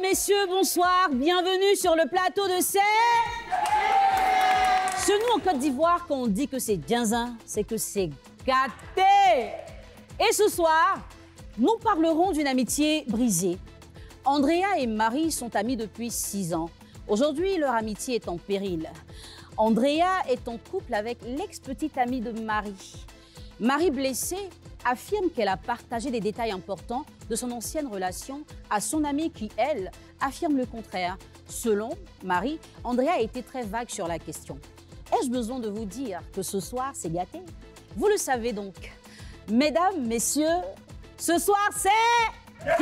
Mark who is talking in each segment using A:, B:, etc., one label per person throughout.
A: messieurs, bonsoir. Bienvenue sur le plateau de C'est... Chez nous, en Côte d'Ivoire, quand on dit que c'est ça, c'est que c'est gâté. Et ce soir, nous parlerons d'une amitié brisée. Andrea et Marie sont amies depuis six ans. Aujourd'hui, leur amitié est en péril. Andrea est en couple avec l'ex-petite amie de Marie. Marie blessée affirme qu'elle a partagé des détails importants de son ancienne relation à son amie qui, elle, affirme le contraire. Selon Marie, Andrea a été très vague sur la question. Ai-je besoin de vous dire que ce soir, c'est gâté Vous le savez donc. Mesdames, messieurs, ce soir,
B: c'est 15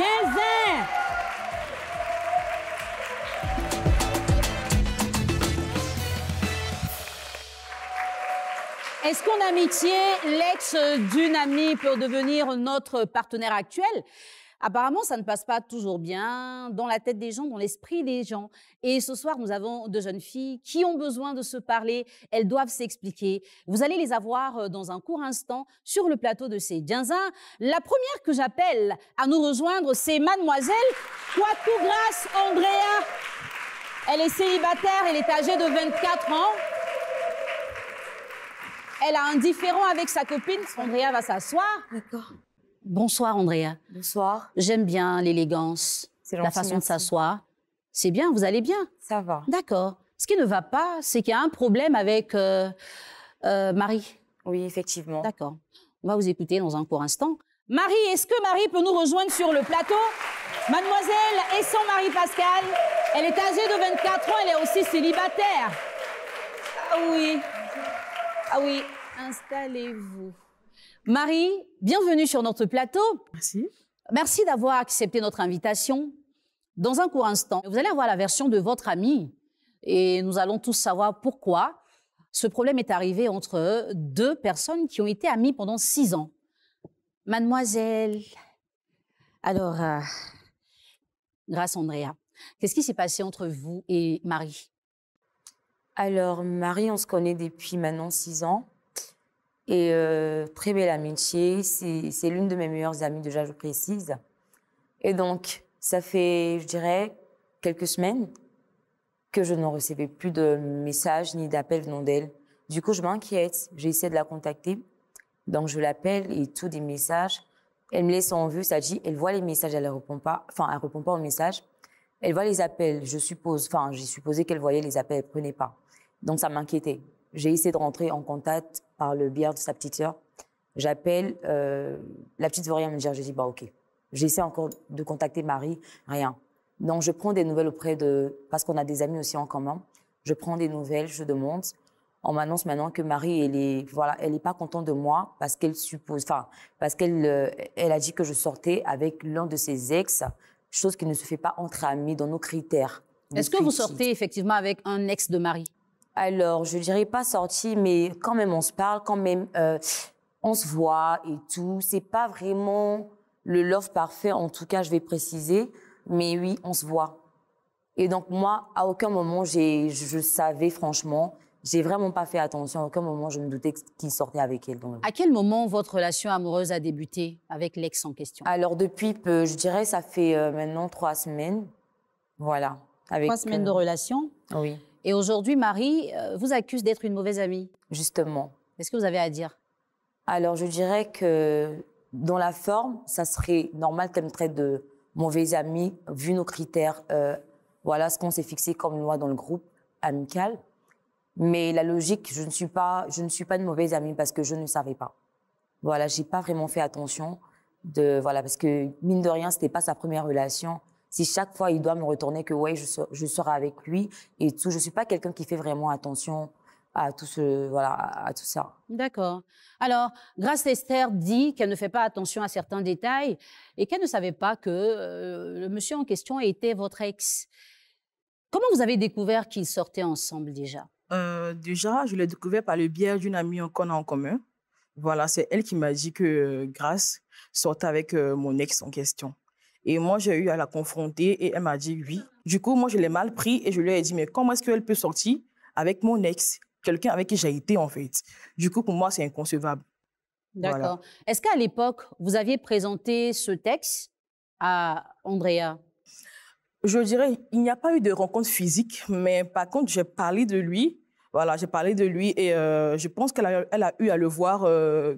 A: Est-ce qu'on amitié l'ex d'une amie peut devenir notre partenaire actuel Apparemment, ça ne passe pas toujours bien dans la tête des gens, dans l'esprit des gens. Et ce soir, nous avons deux jeunes filles qui ont besoin de se parler. Elles doivent s'expliquer. Vous allez les avoir euh, dans un court instant sur le plateau de ces ça. La première que j'appelle à nous rejoindre, c'est mademoiselle Quatugras Andrea. Elle est célibataire, elle est âgée de 24 ans. Elle a un différent avec sa copine. Andrea va s'asseoir. D'accord. Bonsoir, Andrea. Bonsoir. J'aime bien l'élégance, la façon de s'asseoir. C'est bien, vous allez bien Ça va. D'accord. Ce qui ne va pas, c'est qu'il y a un problème avec euh, euh, Marie. Oui, effectivement. D'accord. On va vous écouter dans un court instant. Marie, est-ce que Marie peut nous rejoindre sur le plateau Mademoiselle et son mari Pascal. Elle est âgée de 24 ans, elle est aussi célibataire. Ah oui. Ah oui, installez-vous. Marie, bienvenue sur notre plateau. Merci. Merci d'avoir accepté notre invitation. Dans un court instant, vous allez avoir la version de votre ami et nous allons tous savoir pourquoi ce problème est arrivé entre deux personnes qui ont été amies pendant six ans. Mademoiselle, alors, euh, grâce Andrea, qu'est-ce qui s'est passé entre vous
C: et Marie alors, Marie, on se connaît depuis maintenant six ans. Et euh, très belle amitié. C'est l'une de mes meilleures amies, déjà, je précise. Et donc, ça fait, je dirais, quelques semaines que je n'en recevais plus de messages ni d'appels venant d'elle. Du coup, je m'inquiète. J'ai essayé de la contacter. Donc, je l'appelle et tous des messages. Elle me laisse en vue, ça dit, elle voit les messages, elle ne répond pas. Enfin, elle répond pas aux messages. Elle voit les appels, je suppose. Enfin, j'ai supposé qu'elle voyait les appels, elle prenait pas. Donc ça m'inquiétait. J'ai essayé de rentrer en contact par le biais de sa petite sœur. J'appelle, euh, la petite veut rien me dire. J'ai dit, bah ok. J'essaie encore de contacter Marie, rien. Donc je prends des nouvelles auprès de, parce qu'on a des amis aussi en commun. Je prends des nouvelles, je demande. On m'annonce maintenant que Marie, elle est, voilà, elle est pas contente de moi parce qu'elle suppose, enfin, parce qu'elle, euh, elle a dit que je sortais avec l'un de ses ex, chose qui ne se fait pas entre amis dans nos critères. Est-ce que vous sortez effectivement avec un ex de Marie alors, je dirais pas sorti, mais quand même on se parle, quand même euh, on se voit et tout. C'est pas vraiment le love parfait, en tout cas, je vais préciser. Mais oui, on se voit. Et donc moi, à aucun moment, j'ai, je, savais franchement, j'ai vraiment pas fait attention. À aucun moment, je me doutais qu'il sortait avec elle. À
A: quel moment votre relation amoureuse a débuté avec l'ex en question Alors
C: depuis peu, je dirais, ça fait euh, maintenant trois semaines. Voilà. Avec, trois semaines euh, de relation. Oui.
A: Et aujourd'hui, Marie euh, vous accuse d'être une mauvaise amie. Justement. Qu'est-ce
C: que vous avez à dire Alors, je dirais que dans la forme, ça serait normal qu'elle me traite de mauvaise amie, vu nos critères, euh, voilà ce qu'on s'est fixé comme loi dans le groupe amical. Mais la logique, je ne suis pas, je ne suis pas une mauvaise amie parce que je ne savais pas. Voilà, j'ai pas vraiment fait attention de, voilà, parce que mine de rien, c'était pas sa première relation. Si chaque fois il doit me retourner que ouais, je, serai avec lui et tout, je suis pas quelqu'un qui fait vraiment attention à tout ce voilà à tout ça.
A: D'accord. Alors, Grace Esther dit qu'elle ne fait pas attention à certains détails et qu'elle ne savait pas que euh, le monsieur en question était votre ex. Comment vous avez découvert qu'ils sortaient ensemble déjà
B: euh, Déjà, je l'ai découvert par le biais d'une amie qu'on a en commun. Voilà, c'est elle qui m'a dit que euh, Grace sortait avec mon ex en question. Et moi, j'ai eu à la confronter et elle m'a dit oui. Du coup, moi, je l'ai mal pris et je lui ai dit, mais comment est-ce qu'elle peut sortir avec mon ex, quelqu'un avec qui j'ai été en fait Du coup, pour moi, c'est inconcevable. D'accord.
A: Est-ce qu'à l'époque, vous aviez présenté ce texte à Andrea
B: Je dirais, il n'y a pas eu de rencontre physique, mais par contre, j'ai parlé de lui. Voilà, j'ai parlé de lui et euh, je pense qu'elle a, elle a, eu à le voir euh,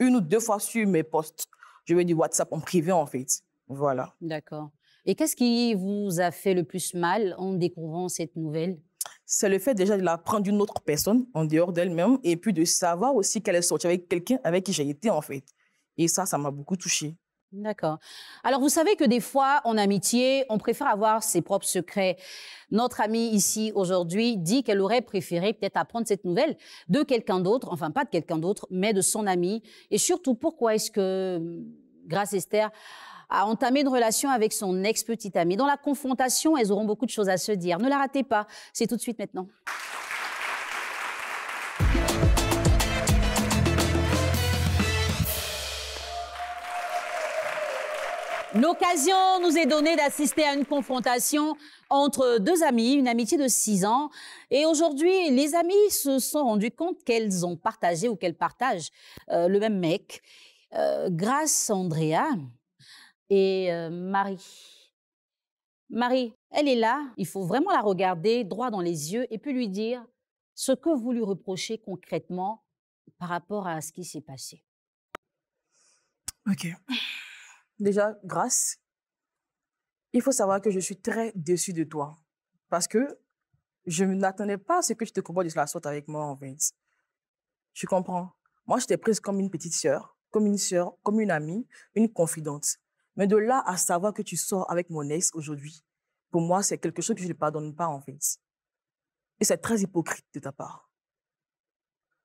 B: une ou deux fois sur mes posts. Je ai dit WhatsApp en privé, en fait. Voilà. D'accord.
A: Et qu'est-ce qui vous a fait le plus mal en découvrant
B: cette nouvelle C'est le fait déjà de l'apprendre d'une autre personne, en dehors d'elle-même, et puis de savoir aussi qu'elle est sortie avec quelqu'un avec qui j'ai été, en fait. Et ça, ça m'a beaucoup touchée.
A: D'accord. Alors, vous savez que des fois, en amitié, on préfère avoir ses propres secrets. Notre amie ici, aujourd'hui, dit qu'elle aurait préféré peut-être apprendre cette nouvelle de quelqu'un d'autre, enfin pas de quelqu'un d'autre, mais de son amie. Et surtout, pourquoi est-ce que, grâce Esther, a entamé une relation avec son ex-petite amie. Dans la confrontation, elles auront beaucoup de choses à se dire. Ne la ratez pas, c'est tout de suite maintenant. L'occasion nous est donnée d'assister à une confrontation entre deux amies, une amitié de six ans. Et aujourd'hui, les amies se sont rendues compte qu'elles ont partagé ou qu'elles partagent euh, le même mec. Euh, grâce à Andrea, et Marie. Marie, elle est là, il faut vraiment la regarder droit dans les yeux et puis lui dire ce que vous lui reprochez concrètement par rapport à ce qui s'est passé.
B: Ok. Déjà, grâce. Il faut savoir que je suis très déçue de toi parce que je n'attendais pas à ce que tu te comportes de la sorte avec moi en fait. Je comprends. Moi, je t'ai prise comme une petite sœur, comme une sœur, comme une amie, une confidente. Mais de là à savoir que tu sors avec mon ex aujourd'hui, pour moi, c'est quelque chose que je ne pardonne pas, en fait. Et c'est très hypocrite de ta part.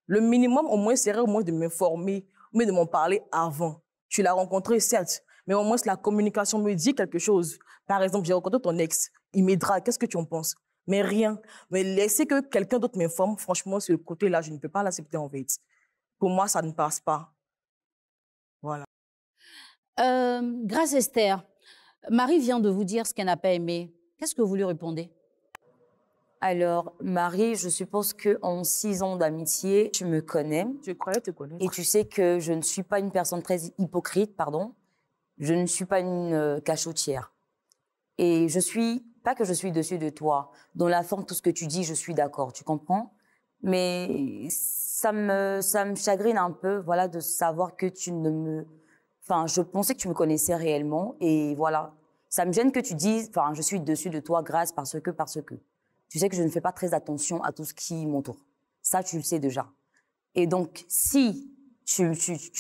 B: Le minimum, au moins, serait au moins de m'informer, mais de m'en parler avant. Tu l'as rencontré, certes, mais au moins, la communication me dit quelque chose. Par exemple, j'ai rencontré ton ex, il m'aidera, qu'est-ce que tu en penses Mais rien. Mais laisser que quelqu'un d'autre m'informe, franchement, sur le côté-là, je ne peux pas l'accepter, en fait. Pour moi, ça ne passe pas
A: grâce Esther, Marie vient de vous dire ce qu'elle n'a pas aimé. Qu'est-ce que vous lui répondez
C: alors, Marie, je suppose qu'en six ans d'amitié, tu me connais. Je croyais te connaître. Et tu sais que je ne suis pas une personne très hypocrite, pardon. Je ne suis pas une euh, cachotière. Et je suis, pas que je suis dessus de toi. Dans la forme, tout ce que tu dis, je suis d'accord, tu comprends Mais ça me, ça me chagrine un peu, voilà, de savoir que tu ne me Enfin, je pensais que tu me connaissais réellement et voilà. Ça me gêne que tu dises, enfin, je suis dessus de toi grâce parce que, parce que. Tu sais que je ne fais pas très attention à tout ce qui m'entoure. Ça, tu le sais déjà. Et donc, si tu,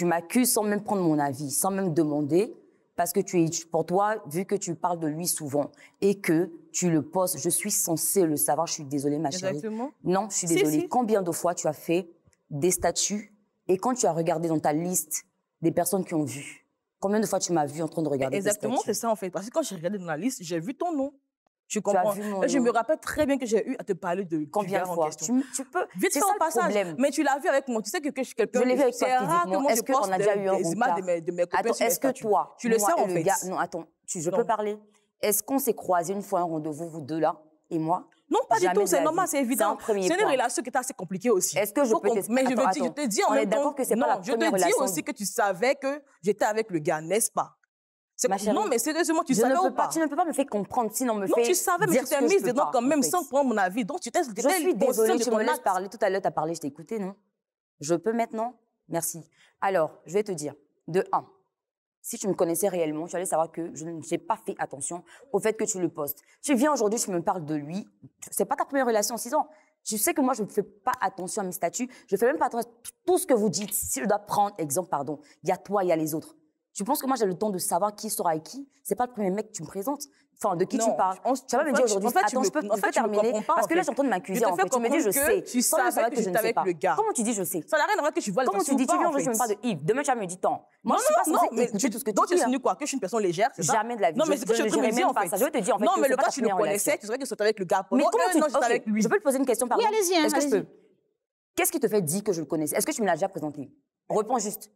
C: m'accuses sans même prendre mon avis, sans même demander, parce que tu es, pour toi, vu que tu parles de lui souvent et que tu le postes, je suis censée le savoir, je suis désolée, ma chérie. Exactement. Non, je suis désolée. Combien de fois tu as fait des statuts et quand tu as regardé dans ta liste des personnes qui ont vu. Combien de fois tu m'as vu en train de regarder Exactement, c'est
B: ça en fait. Parce que quand j'ai regardé dans la liste, j'ai vu ton nom.
C: Je comprends. Tu je me
B: rappelle très bien que j'ai eu à te parler de combien de fois. tu, peux vite faire au passage. Mais tu l'as vu avec moi. Tu sais que, je suis quelqu'un. Je l'ai vu avec toi que Est-ce qu'on a déjà eu un images est-ce que toi, tu le sais en fait Non,
C: attends. je peux parler. Est-ce qu'on s'est croisé une fois un rendez-vous vous deux là et moi
B: non, pas du tout, c'est normal, c'est évident. C'est une relation qui est assez compliquée aussi. Est-ce que je Mais je, dire, je te dis en même temps. Que c'est pas la je te dis aussi que tu savais que j'étais avec le gars, n'est-ce pas non, mais sérieusement, tu savais ou pas, pas, Tu ne
C: peux pas me faire comprendre, sinon me non, fait tu savais, mais tu t'es mise dedans quand même sans
B: prendre mon avis. Donc, tu t'es Je suis désolée, tu me laisses
C: parler. Tout à l'heure, tu as parlé, je t'ai écouté, non Je peux maintenant Merci. Alors, je vais te dire. De un, si tu me connaissais réellement, tu allais savoir que je ne n'ai pas fait attention au fait que tu le postes. Tu viens aujourd'hui, tu me parles de lui. n'est pas ta première relation en 6 ans. Tu sais que moi, je ne fais pas attention à mes statuts. Je fais même pas attention à tout ce que vous dites. Si je dois prendre exemple, pardon, il y a toi, il y a les autres. Tu penses que moi, j'ai le temps de savoir qui sera avec qui n'est pas le premier mec que tu me présentes. Enfin, de qui tu parles on, Tu vas me dire aujourd'hui, attends, je peux, en fait, terminer. Pas, parce en fait. que là, j'entends de m'accuser. En fait, tu me dis, je sais. Tu sais que je avec le gars. Comment tu dis, je sais Ça n'a rien à voir que tu
B: vois le Comment tu dis, tu viens aujourd'hui, je me parle de Yves. Demain, tu vas me dire, tant. Moi, je non, Non, pas tout ce que tu dis. Donc, tu insinues quoi Que je suis une personne légère Jamais de la vie. Non, mais c'est que je te Mais en fait. Je vais te dire, en fait. Non, mais le gars, tu le connaissais, tu savais que c'est avec le gars. Mais comment tu avec lui Je peux te poser une question par Oui, allez-y. Hein, Est-ce que
C: Qu'est-ce qui te fait dire que je le connaissais Est-ce que tu me l'as déjà présenté Réponds juste.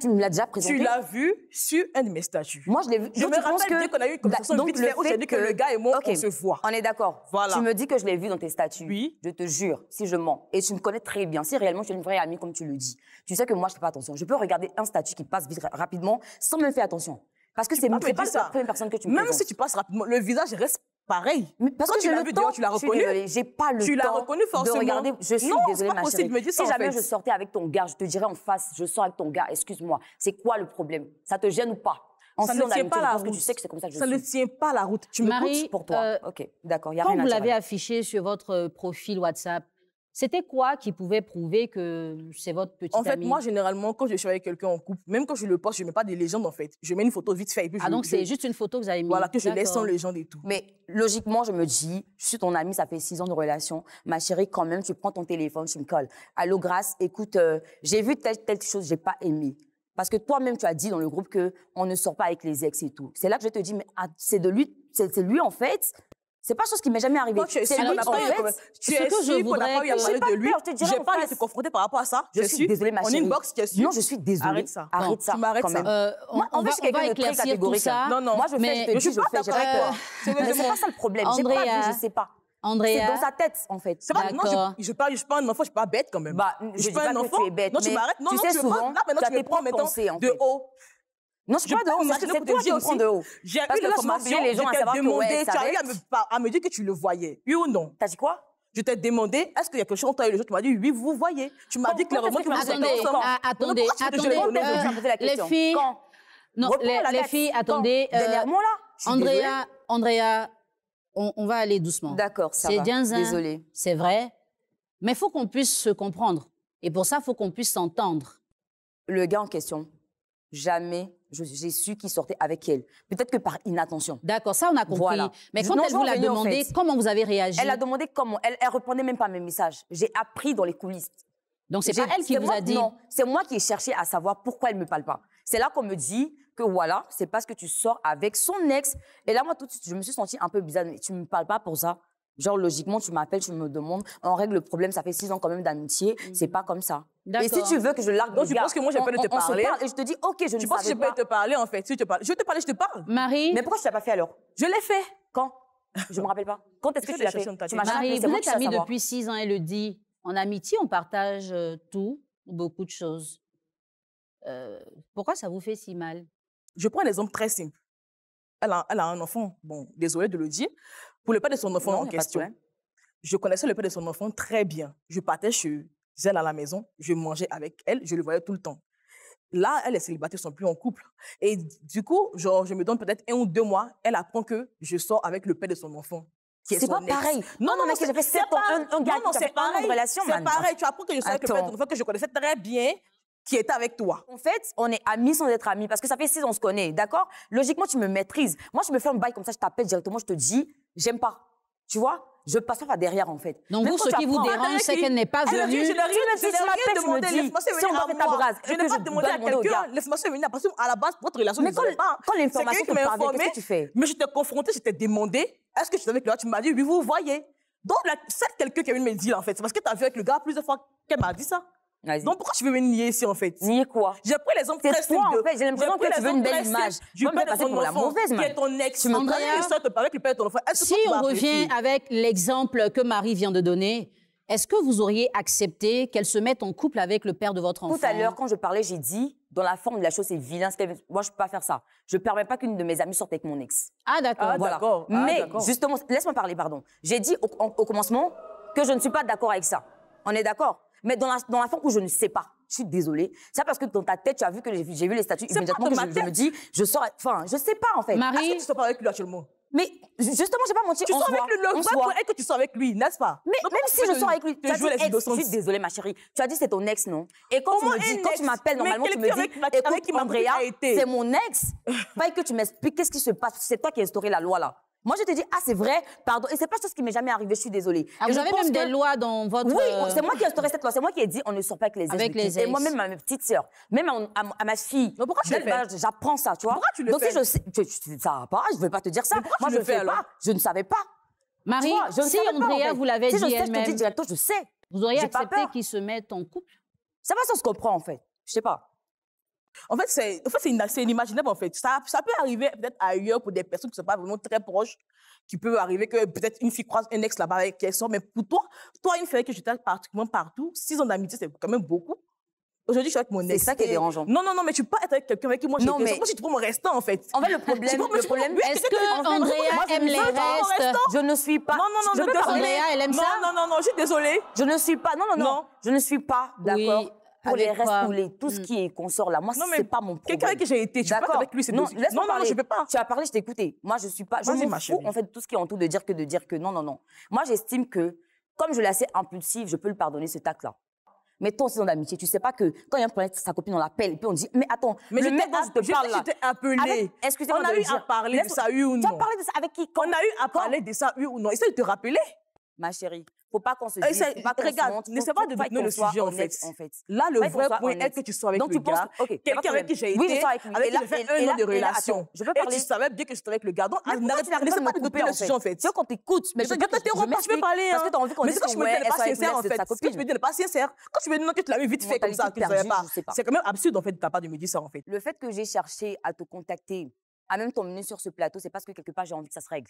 C: Tu me l'as déjà présenté. Tu l'as
B: vu sur un de mes statuts. Moi, je l'ai vu. Je me rappelle dès qu'on a eu une bah, conversation donc, vite où j'ai dit que... le gars et moi, on se voit. On est d'accord. Tu me
C: dis que je l'ai vu dans tes statuts. Oui. Je te jure, si je mens, et tu me connais très bien, si réellement tu es une vraie amie comme tu le dis, tu sais que moi, je fais pas attention. Je peux regarder un statut qui passe vite rapidement sans même faire attention. Parce que c'est pas, pas la première personne que tu me Même si
B: tu passes rapidement, le visage reste pareil. Mais parce Quand que tu l'as vu dehors, tu l'as reconnu. J'ai pas le tu temps. l'as reconnu forcément. De regarder. Je suis désolée, ma si jamais je sortais
C: avec ton gars, je te dirais en face, je sors avec ton gars. Excuse-moi, c'est quoi le problème Ça te gêne ou pas ça ne tient pas la route. Tu sais que c'est comme ça je ça ne
B: tient pas la route. Tu Marie, me coaches pour toi. Euh, ok, d'accord. Quand vous l'avez
A: affiché sur votre euh, profil WhatsApp, c'était quoi qui pouvait prouver que c'est votre
C: petit En fait, moi,
B: généralement, quand je suis avec quelqu'un en couple, même quand je le poste, je ne mets pas des légendes, en fait. Je mets une photo vite fait. Et puis ah, donc c'est juste une photo que vous avez mise Voilà, que je laisse sans légende
C: et tout. Mais logiquement, je me dis, je suis ton amie, ça fait six ans de relation. Ma chérie, quand même, tu prends ton téléphone, tu me colles. Allô, grâce, écoute, euh, j'ai vu telle, telle chose, j'ai pas aimé. Parce que toi-même, tu as dit dans le groupe que on ne sort pas avec les ex et tout. C'est là que je te dis, mais ah, c'est de lui, c'est lui en fait. C'est pas chose qui m'est jamais arrivée. C'est lui Tu es sûre qu'on n'a pas eu à parler de lui. J'ai pas
B: confrontée par rapport à ça. Je suis désolée, ma chérie. On inbox, tu es sûre Non, je suis désolée. Arrête ça. Arrête ça. Tu m'arrêtes ça. Euh, Moi, en fait, c'est quelqu'un de très catégorique. Hein. Non, non. Moi, je fais, je te dis, je fais, C'est pas ça le problème. J'ai pas vu, je sais pas. Andrea. C'est dans sa tête, en fait. C'est pas, non, je, je, parle, je suis pas un enfant, je suis pas bête quand même. Bah, je, je suis pas, un enfant. Que tu es bête, non, tu m'arrêtes. Non, tu non, sais tu souvent, Là, maintenant, tu, me prends maintenant de haut. Non, je, pas de haut, aussi. c'est toi de haut. J'ai eu les gens à demandé, tu as à me, dire que tu le voyais. Oui ou non T'as dit quoi je t'ai demandé, est-ce qu'il y a quelque chose entre toi et le autres Tu m'as dit, oui, vous voyez. Tu m'as dit clairement que vous êtes ensemble. Attendez, attendez, euh, les filles, non, les, filles, attendez. Euh, Dernièrement, là, Andrea,
A: Andrea, on, on, va aller doucement. D'accord, ça va. Désolée. C'est vrai, mais il faut qu'on puisse se comprendre. Et pour ça, il faut qu'on puisse
C: s'entendre. Le gars en question, jamais j'ai su qu'il sortait avec elle. Peut-être que par inattention. D'accord, ça on a compris. Mais quand elle vous l'a demandé, comment vous avez réagi Elle a demandé comment. Elle, elle répondait même pas à mes messages. J'ai appris dans les coulisses. Donc c'est pas elle qui vous a dit. Non, c'est moi qui ai cherché à savoir pourquoi elle me parle pas. C'est là qu'on me dit que voilà, c'est parce que tu sors avec son ex. Et là moi tout de suite, je me suis sentie un peu bizarre. Mais tu me parles pas pour ça. Genre logiquement, tu m'appelles, tu me demandes, on règle le problème. Ça fait six ans quand même d'amitié. Mmh. C'est pas comme ça. Et si tu veux que je largue Donc, tu penses que moi, j'ai de te parler. parle et je
B: te dis, OK, je ne savais pas. Tu penses que je vais te parler, en fait. Si je te parle, je te parle, je te
C: parle. Marie. Mais pourquoi tu l'as pas fait alors? Je l'ai fait. Quand? Je ne me rappelle pas. Quand est-ce que tu l'as fait? Tu m'as Marie, vous êtes amie depuis
A: six ans, elle le dit. En amitié, on partage euh, tout, beaucoup de choses. Euh, pourquoi ça vous fait si mal Je prends un exemple très simple.
B: Elle a, elle a, un enfant, bon, désolée de le dire, pour le père de son enfant en question. Je connaissais le père de son enfant très bien. Je partais chez eux j'allais à la maison, je mangeais avec elle, je le voyais tout le temps. Là, elle est célibataire, ils sont plus en couple. Et du coup, genre, je me donne peut-être un ou deux mois, elle apprend que je sors avec le père de son enfant. C'est pas pareil. Non, non, mais c'est pas un, un gars non, non, c'est pas relation, C'est pareil, tu apprends que je sors avec le père de ton enfant que je connaissais très bien,
C: qui était avec toi. En fait, on est amis sans être amis parce que ça fait six ans qu'on se connaît, d'accord Logiquement, tu me maîtrises. Moi, je me fais un bail comme ça, je t'appelle directement, je te dis, j'aime pas. Tu vois je passe pas derrière en fait. Donc vous, ce qui vous dérange, c'est qu'elle n'est pas venue. Je n'ai rien demandé. Laisse-moi se venir ta moi. Je n'ai pas demandé à quelqu'un.
B: Laisse-moi se venir parce qu'à la base, votre relation ne se pas. Quand l'information m'a informé, qu'est-ce que tu fais Mais je t'ai confronté, je t'ai demandé. Est-ce que tu savais que là tu m'as dit oui, vous voyez. Donc c'est quelqu'un qui a eu me médile, en fait, c'est parce que tu as vu avec le gars plusieurs fois qu'elle m'a dit ça. Donc pourquoi tu veux me nier ici en fait Nier quoi J'ai pris l'exemple très simple. en fait, j'ai l'impression que tu veux une belle image. Tu peux passer pour la mauvaise Qui ton ex Tu me hein? de ton enfant. Si on revient
A: avec l'exemple que Marie vient de donner, est-ce que vous auriez accepté qu'elle se mette en couple avec le père de votre enfant Tout à l'heure,
C: quand je parlais, j'ai dit, dans la forme de la chose, c'est vilain. Moi, je ne peux pas faire ça. Je ne permets pas qu'une de mes amies sorte avec mon ex. Ah, d'accord. Ah, ah, Mais, justement, laisse-moi parler, pardon. J'ai dit au, commencement que je ne suis pas d'accord avec ça. On est d'accord mais dans la, dans la forme où je ne sais pas, je suis désolée. C'est parce que dans ta tête, tu as vu que j'ai vu, les statuts immédiatement que je, me dis, je sors. Enfin, je sais pas en fait. Marie, que tu sors pas avec lui actuellement. Mais justement, j'ai pas menti. Tu sors avec lui, le vrai pour être que tu sors avec lui, n'est-ce pas Mais même si je sors avec lui, tu as dit je suis désolée ma chérie. Tu as dit c'est ton ex, non Et quand Comment tu me dis, quand tu m'appelles normalement, tu me dis, écoute, Andrea, c'est mon ex. pas que tu m'expliques qu'est-ce qui se passe. C'est toi qui as instauré la loi là. Moi, je te dis, ah, c'est vrai, pardon. Et c'est pas chose qui m'est jamais arrivée, je suis désolée. Ah, vous avez même des lois dans votre. Oui, euh, c'est moi qui ai instauré cette loi. C'est moi qui ai dit, on ne sort pas avec les ex. Avec les Et moi-même, à ma petite sœur, même à, ma fille. Mais pourquoi tu le fais J'apprends ça, tu vois. Pourquoi tu le Donc, fais Donc, si je sais. Ça va pas, je ne vais pas te dire ça. Pourquoi tu je le fais, Je ne savais pas. Marie, si Andrea
A: vous l'avait dit. elle je
B: sais, je sais. Vous auriez accepté qu'ils se mettent en couple Ça va, ça se comprend, en fait. Je sais pas. En fait, c'est en fait, inimaginable, en fait. Ça, ça peut arriver peut-être ailleurs pour des personnes qui ne sont pas vraiment très proches, qui peut arriver que peut-être une fille croise un ex là-bas avec elle sort, mais pour toi, toi, une fille que je t'aime particulièrement partout, six ans d'amitié, c'est quand même beaucoup. Aujourd'hui, je suis avec mon ex. C'est ça qui est dérangeant. Non, non, non, mais tu peux pas être avec quelqu'un avec qui moi moi, je trop mon restant, en fait. En fait, le problème, le problème, est-ce que Andrea aime les restes Je ne suis pas. Non, non, non, je Andrea,
C: elle aime ça. Non, non, non, je suis désolée. Je ne suis pas. Non, non, non. Je ne suis pas d'accord pour les restes pour les, tout ce mmh. qui est consort là, moi, n'est pas mon problème. Quelqu'un avec qui j'ai été, tu parles avec lui, c'est non, non, non, non, je peux pas. Tu as parlé, je t'ai écouté. Moi, je suis pas. Je me fous, en fait, tout ce qui est en tout de dire que de dire que non, non, non. Moi, j'estime que, comme je l'ai assez impulsive, je peux le pardonner ce tac-là. Mais toi aussi dans l'amitié, tu sais pas que quand il y a un problème, sa copine, on l'appelle. Puis on dit, mais attends, mais je te Je t'ai appelé. Excusez-moi. On a eu à parler de ça, oui ou
B: non. Tu as parlé de ça avec qui On a eu à parler de ça, oui ou non. Essaye de te rappeler ma chérie. Faut pas qu'on se dise, faut pas qu'on regarde, se ne n'essaie pas de nous le sujet en fait. Là, le vrai point est que tu sois avec Donc, tu penses, quelqu'un avec qui j'ai été, oui, je avec, avec et qui j'ai fait un an de relation. Je veux parler. Et tu savais bien que j'étais avec le gars. Donc, n'arrête pas de couper le sujet en fait. Tu veux qu'on t'écoute, mais je veux pas tu veux parler. Parce que t'as envie qu'on hein. dise me c'est pas sincère en fait. Quand tu me dis pas sincère, quand tu me dis non, tu te l'avais vite fait comme ça, tu savais pas. C'est quand même absurde en fait de ta part de me dire ça en fait.
C: Le fait que j'ai cherché à te contacter, à même t'emmener sur ce plateau, c'est parce que quelque part j'ai envie que ça se règle.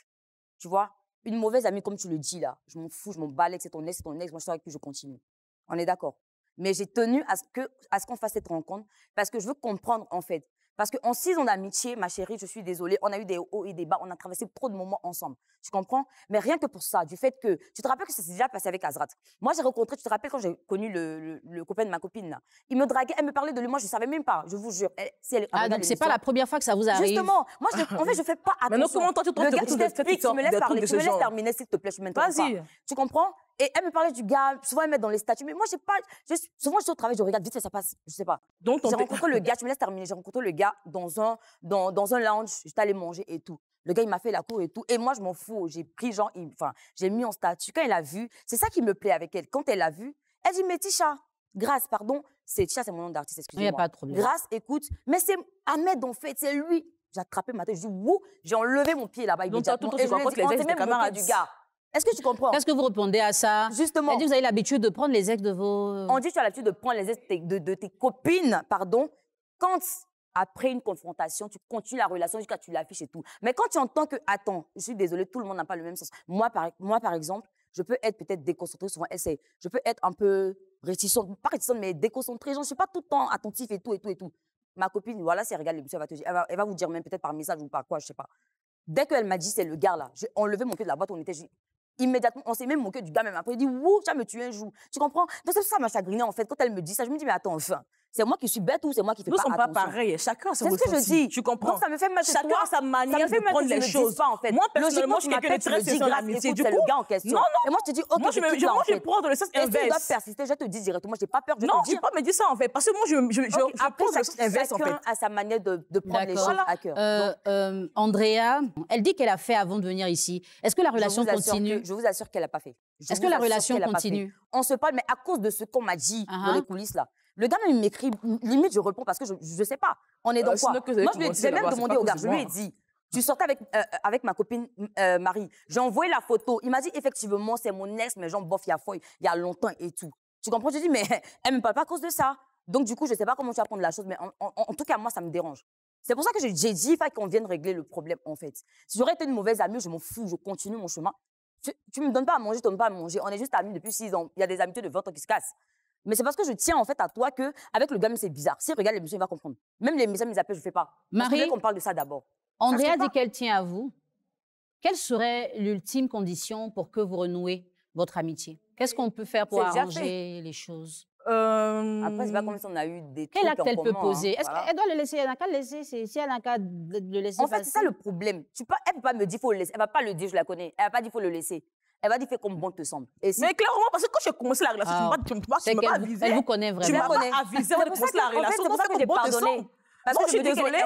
C: Tu vois une mauvaise amie, comme tu le dis là, je m'en fous, je m'en balais, c'est ton ex, c'est ton ex, moi je suis avec je continue. On est d'accord. Mais j'ai tenu à ce à ce qu'on fasse cette rencontre parce que je veux comprendre en fait parce qu'en six ans d'amitié, ma chérie, je suis désolée, on a eu des hauts et des bas, on a traversé trop de moments ensemble. Tu comprends Mais rien que pour ça, du fait que. Tu te rappelles que ça s'est déjà passé avec Azrat. Moi, j'ai rencontré, tu te rappelles quand j'ai connu le, le, copain de ma copine, Il me draguait, elle me parlait de lui, moi, je ne savais même pas, je vous jure. ah, donc c'est pas la première fois que ça vous arrive Justement, moi, en fait, je ne fais pas attention. Maintenant, comment toi, tu te rends je tu me laisses parler, tu me laisses terminer, s'il te plaît, je me Vas-y. Tu comprends et elle me parlait du gars, souvent elle met dans les statues, mais moi j'ai pas, souvent je suis au travail, je regarde vite fait, ça passe, je sais pas. Donc j'ai rencontré le gars, tu me laisses terminer, j'ai rencontré le gars dans un, dans, dans un lounge, j'étais allée manger et tout. Le gars, il m'a fait la cour et tout. Et moi, je m'en fous. J'ai pris, genre, enfin, j'ai mis en statut. Quand il l'a vu, c'est ça qui me plaît avec elle. Quand elle l'a vu, elle dit, mais Tisha, Grâce, pardon, c'est Tisha, c'est mon nom d'artiste, excusez-moi. pas de Grâce, écoute, mais c'est Ahmed, en fait, c'est lui. J'ai attrapé ma tête, je dis, wouh, j'ai enlevé mon pied là-bas. Donc, je du gars. Est-ce que tu comprends Qu'est-ce que vous répondez à ça Justement. Dit, vous avez l'habitude de prendre les ex de vos... Euh, on dit que tu as l'habitude de prendre les ex de, tes copines, pardon, quand après une confrontation, tu continues la relation jusqu'à tu l'affiches et tout. Mais quand tu entends que, attends, je suis désolée, tout le monde n'a pas le même sens. Moi, par, moi, par exemple, je peux être peut-être déconcentrée, souvent, essai Je peux être un peu réticente, pas réticente, mais déconcentrée. je ne suis pas tout le temps attentif et tout, et tout, et tout. Ma copine, voilà, c'est, elle regarde elle va te dire, elle va, vous dire même peut-être par message ou par quoi, je sais pas. Dès qu'elle m'a dit, c'est le gars là, j'ai enlevé mon pied de la boîte, on était, immédiatement, on s'est même moqué du gars même. Après, il dit, Wouh, ça me tue un jour. Tu comprends Donc, ça m'a chagriné, en fait. Quand elle me dit ça, je me dis, mais attends, enfin, c'est moi qui suis bête ou c'est moi qui fais pas attention. Nous sommes pas pareils. Chacun a son ressenti. C'est ce que je dis. Tu comprends Donc ça me fait mal Chacun toi, a sa manière de prendre les choses. Moi personnellement, je suis quelqu'un de très la musique. l'amitié. Du coup, le gars en question. Non, non. Et moi je te dis OK. Moi je me prends dans le sens inverse. Tu dois persister, je te dis directement, j'ai pas peur de Non, tu pas me dire ça en fait parce que moi je je prends le sens inverse en fait. Chacun a sa manière de prendre les choses à cœur. Euh, euh,
A: Andrea, elle dit qu'elle a fait avant de venir ici. Est-ce que la relation continue
C: Je vous assure qu'elle a pas fait. Est-ce que la relation continue On se parle mais à cause de ce qu'on m'a dit ah dans les ah. coulisses là. Le gars, il m'écrit, limite, je réponds parce que je ne sais pas. On est dans euh, quoi Moi, je lui ai, même demandé au gars, je lui ai dit, tu sortais avec, euh, euh, avec ma copine Marie. J'ai envoyé la photo. Il m'a dit, effectivement, c'est mon ex, mais genre, bof, il y a il y a longtemps et tout. Tu comprends? Je dis, mais elle me parle pas à cause de ça. Donc, du coup, je ne sais pas comment tu vas prendre la chose, mais en, tout cas, moi, ça me dérange. C'est pour ça que j'ai dit, il qu'on vienne régler le problème, en fait. Si j'aurais été une mauvaise amie, je m'en fous, je continue mon chemin. Tu, ne me donnes pas à manger, tu me donnes pas à manger. On est juste amis depuis 6 ans. Il y a des amitiés de 20 ans qui se cassent. Mais c'est parce que je tiens en fait à toi que avec le gamme c'est bizarre. Si regarde musées, il va comprendre. Même les messages, ils appels, je fais pas. Marie, qu'on parle de ça d'abord. Andrea
A: dit qu'elle tient à vous. Quelle serait l'ultime condition pour que vous renouez
C: votre amitié
A: Qu'est-ce qu'on peut faire pour arranger
C: les choses euh... Après, c'est pas comme si on a eu des trucs Quel acte elle commun, peut hein. poser Est-ce qu'elle doit le laisser Elle n'a qu'à le laisser. Si elle n'a qu'à le laisser. En fait, c'est ça le problème. Tu peux, elle ne pas me dire faut le laisser. Elle ne va pas le dire, je la connais. Elle ne va pas dire faut le laisser elle va dire fais comme bon te semble. Mais clairement, parce que quand j'ai commencé la relation, tu ah. me
B: pas, tu m'as pas avisé. Elle vous connaît vraiment. Tu m'as pas avisé, on a
C: commencé la relation. C'est pour ça que j'ai pardonné. Parce que je suis désolée,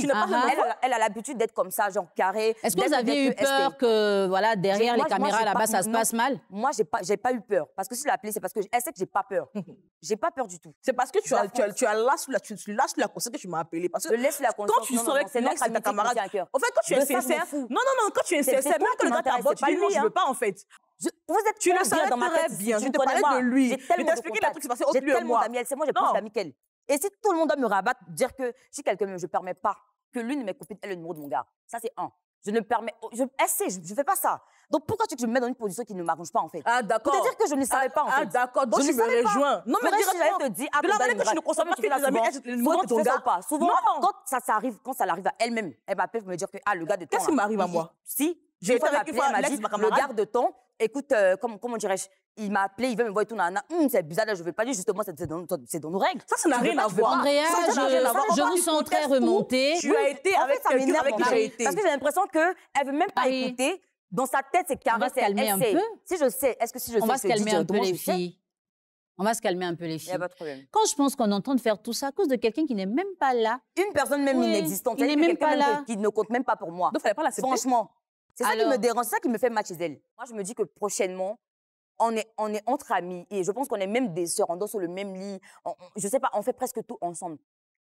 C: Tu ah ah. elle, a l'habitude d'être comme ça, genre carré. Est-ce que vous avez eu peur que voilà derrière les caméras là-bas ça se passe mal Moi, j'ai pas, j'ai pas eu peur parce que si je l'ai appelée, c'est parce que elle sait que j'ai pas peur. j'ai pas peur du tout. C'est
B: parce que tu tu as, la, tu, lâches la conscience que tu m'as appelée parce que laisse la conscience. Quand tu saurais que c'est ta camarade. En fait, quand tu es sincère, non non non, quand tu es sincère, même que le gars t'abote, tu dis non, je hein. veux pas en fait. vous êtes tu le savais très bien. Je te parlais de lui. Je t'expliquais la truc qui au de moi. C'est moi, j'ai plus d'amis qu'elle.
C: Et si tout le monde doit me rabattre, dire que si quelqu'un je ne permets pas que l'une de mes copines ait le numéro de mon gars, ça c'est un. Je ne permets, oh, je, elle eh, sait, je ne fais pas ça. Donc pourquoi tu veux que je me mets dans une position qui ne m'arrange pas en fait Ah d'accord. C'est-à-dire que je ne savais pas en ah, ah fait. Ah d'accord, donc je, ne me rejoins. Non mais directement, te dire, ah, de la bah, manière que je ne consomme pas que tes amis aient le numéro de ton gars. Pas. Souvent, non. quand ça, ça arrive, quand ça arrive à elle-même, elle va peut pour me dire que ah le gars de toi. Qu'est-ce qui m'arrive à moi Si je vais la appelé, à m'a dit, le garde temps écoute, euh, comment, dirais-je il m'a appelé, il veut me voir et tout, hum, c'est bizarre, là, je veux pas dire, justement, c'est dans, nos règles. Ça, ça n'a rien à voir. Andrea, je, je vous sens très remontée. Tu as été avec quelqu'un avec qui j'ai été. Parce que j'ai l'impression qu'elle veut même pas écouter. Dans sa tête, c'est carré. On va se calmer un peu. Si je sais, est-ce que si je sais, on va se calmer un peu les
A: filles. On va se calmer un peu les filles. Il a pas de problème. Quand je pense qu'on entend
C: faire tout ça à cause de quelqu'un qui n'est même pas là. Une personne même inexistante. Il n'est même pas là. Qui ne compte même pas pour moi. Donc, il fallait pas l'accepter. Franchement. C'est ça qui me dérange, ça qui me fait mal chez elle. Moi, je me dis que prochainement, on est, on est entre amis et je pense qu'on est même des sœurs, on dort sur le même lit. Je ne je sais pas, on fait presque tout ensemble.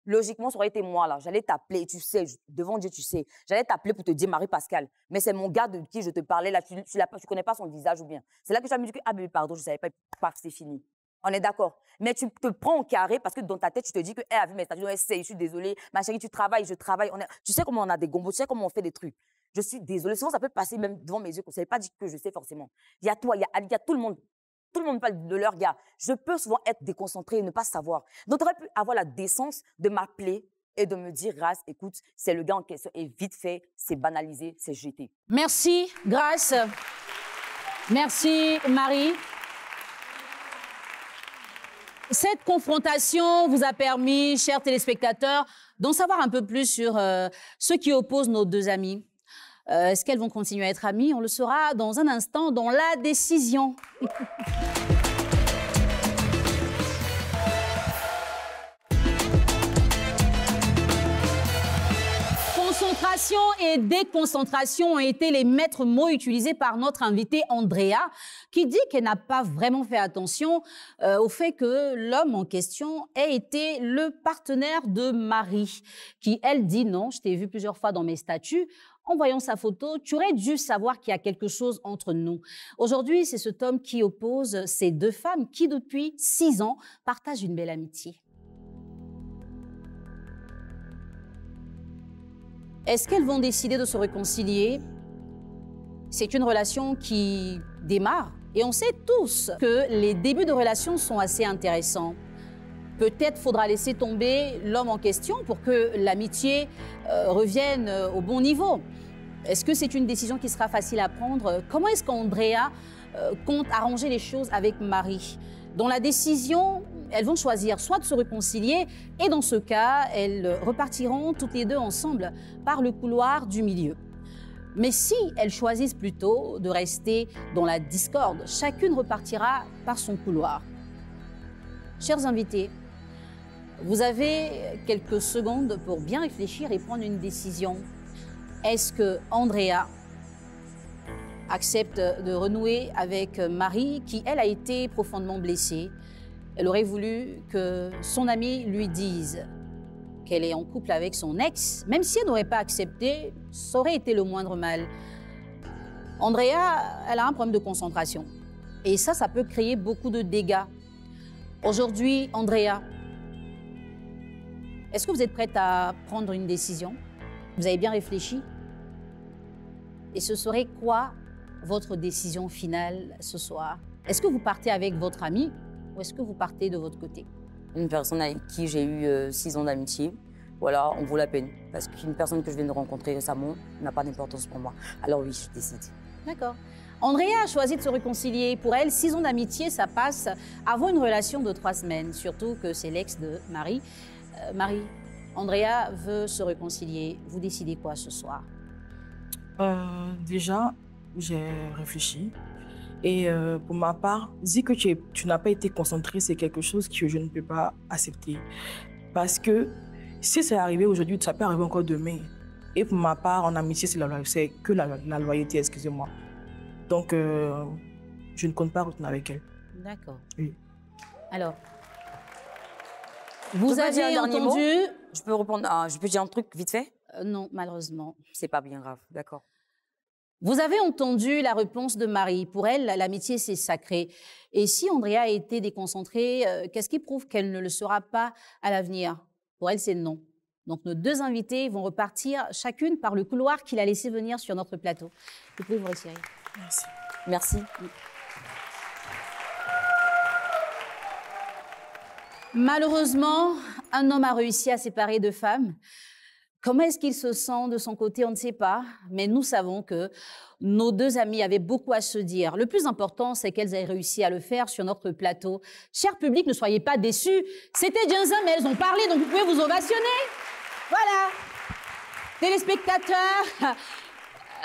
C: Logiquement, ça aurait été moi là. J'allais t'appeler, tu sais, devant Dieu, tu sais. J'allais t'appeler pour te dire Marie-Pascal. Mais c'est mon gars de qui je te parlais là, tu, tu, connais pas son visage ou bien. C'est là que tu as dit que, ah bébé, pardon, je savais pas, paf, c'est fini. On est d'accord. Mais tu te prends au carré parce que dans ta tête, tu te dis que, eh, vu mes statuts, je suis désolée, ma chérie, tu travailles, je travaille. On est... Tu sais comment on a des gombos, tu sais comment on fait des trucs. Je suis désolée. Souvent, ça peut passer même devant mes yeux. Vous ne pas dit que je sais forcément. Il y a toi, il y a Ali, il y a tout le monde. Tout le monde parle de leur gars. Je peux souvent être déconcentrée et ne pas savoir. Donc, aurais pu avoir la décence de m'appeler et de me dire, Grâce, écoute, c'est le gars en question. Et vite fait, c'est banalisé, c'est jeté.
A: Merci, Grâce. Merci, Marie. Cette confrontation vous a permis, chers téléspectateurs, d'en savoir un peu plus sur euh, ce qui oppose nos deux amis. Euh, est-ce qu'elles vont continuer à être amies On le saura dans un instant dans la décision. Concentration et déconcentration ont été les maîtres mots utilisés par notre invitée Andrea, qui dit qu'elle n'a pas vraiment fait attention euh, au fait que l'homme en question ait été le partenaire de Marie, qui elle dit non, je t'ai vu plusieurs fois dans mes statuts, en voyant sa photo, tu aurais dû savoir qu'il y a quelque chose entre nous. Aujourd'hui, c'est ce tome qui oppose ces deux femmes qui, depuis six ans, partagent une belle amitié. Est-ce qu'elles vont décider de se réconcilier C'est une relation qui démarre et on sait tous que les débuts de relations sont assez intéressants. Peut-être faudra laisser tomber l'homme en question pour que l'amitié euh, revienne euh, au bon niveau. Est-ce que c'est une décision qui sera facile à prendre Comment est-ce qu'Andrea euh, compte arranger les choses avec Marie Dans la décision, elles vont choisir soit de se réconcilier, et dans ce cas, elles repartiront toutes les deux ensemble par le couloir du milieu. Mais si elles choisissent plutôt de rester dans la discorde, chacune repartira par son couloir. Chers invités, vous avez quelques secondes pour bien réfléchir et prendre une décision est-ce que Andrea accepte de renouer avec Marie, qui, elle, a été profondément blessée Elle aurait voulu que son amie lui dise qu'elle est en couple avec son ex, même si elle n'aurait pas accepté, ça aurait été le moindre mal. Andrea, elle a un problème de concentration. Et ça, ça peut créer beaucoup de dégâts. Aujourd'hui, Andrea, est-ce que vous êtes prête à prendre une décision vous avez bien réfléchi Et ce serait quoi votre décision finale ce soir Est-ce que vous partez avec votre ami ou est-ce que vous partez de votre côté
C: Une personne avec qui j'ai eu euh, six ans d'amitié, voilà, on vaut la peine. Parce qu'une personne que je viens de rencontrer récemment n'a pas d'importance pour moi. Alors oui, je décide.
A: D'accord. Andrea a choisi de se réconcilier. Pour elle, six ans d'amitié, ça passe avant une relation de trois semaines, surtout que c'est l'ex de Marie. Euh, Marie, Andrea veut se réconcilier. Vous décidez quoi ce soir
B: euh, Déjà, j'ai réfléchi. Et euh, pour ma part, dis que tu, n'as pas été concentré, c'est quelque chose que je ne peux pas accepter. Parce que si c'est arrivé aujourd'hui, ça peut arriver encore demain. Et pour ma part, en amitié, c'est la que la, loyauté, excusez-moi. Donc, euh, je ne compte pas retourner avec elle.
C: D'accord. Alors,
B: vous avez entendu
C: je peux répondre, je peux dire un truc vite fait euh, Non, malheureusement. C'est pas bien grave, d'accord.
A: Vous avez entendu la réponse de Marie. Pour elle, l'amitié, c'est sacré. Et si Andrea a été déconcentrée, euh, qu'est-ce qui prouve qu'elle ne le sera pas à l'avenir Pour elle, c'est non. Donc nos deux invités vont repartir chacune par le couloir qu'il a laissé venir sur notre plateau. Vous pouvez vous retirer. Merci. Merci. Malheureusement, un homme a réussi à séparer deux femmes. Comment est-ce qu'il se sent de son côté, on ne sait pas, mais nous savons que nos deux amies avaient beaucoup à se dire. Le plus important, c'est qu'elles aient réussi à le faire sur notre plateau. Cher public, ne soyez pas déçus. C'était Jensen, mais elles ont parlé, donc vous pouvez vous ovationner. Voilà. Téléspectateurs,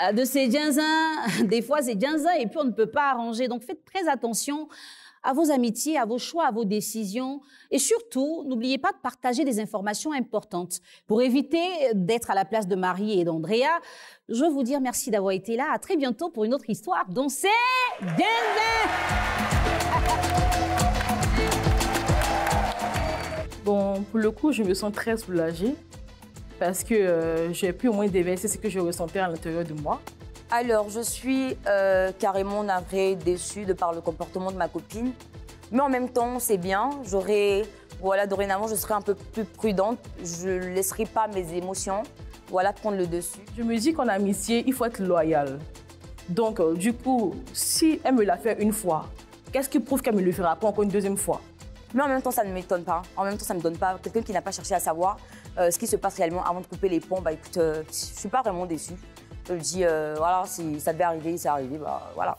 A: euh, de ces Jensen, des fois c'est Jensen, et puis on ne peut pas arranger. Donc faites très attention à vos amitiés, à vos choix, à vos décisions. Et surtout, n'oubliez pas de partager des informations importantes. Pour éviter d'être à la place de Marie et d'Andrea, je veux vous dire merci d'avoir été là. À très bientôt pour une autre histoire dont c'est
B: Bon, pour le coup, je me sens très soulagée parce que euh, j'ai pu au moins déverser ce que je ressentais à l'intérieur de moi.
C: Alors, je suis euh, carrément navrée, déçue de par le comportement de ma copine. Mais en même temps, c'est bien. J'aurais, voilà, dorénavant, je serai un
B: peu plus prudente. Je ne laisserai pas mes émotions, voilà, prendre le dessus. Je me dis qu'en amitié, il faut être loyal. Donc, euh, du coup, si elle me l'a fait une fois, qu'est-ce qui prouve qu'elle me le fera pas encore une deuxième fois mais en même temps, ça ne m'étonne pas. En même temps, ça ne me donne pas.
C: Quelqu'un qui n'a pas cherché à savoir euh, ce qui se passe réellement avant de couper les ponts, bah, je ne suis pas vraiment déçue. Je lui dis, euh, voilà, si ça devait arriver, c'est arrivé, bah voilà.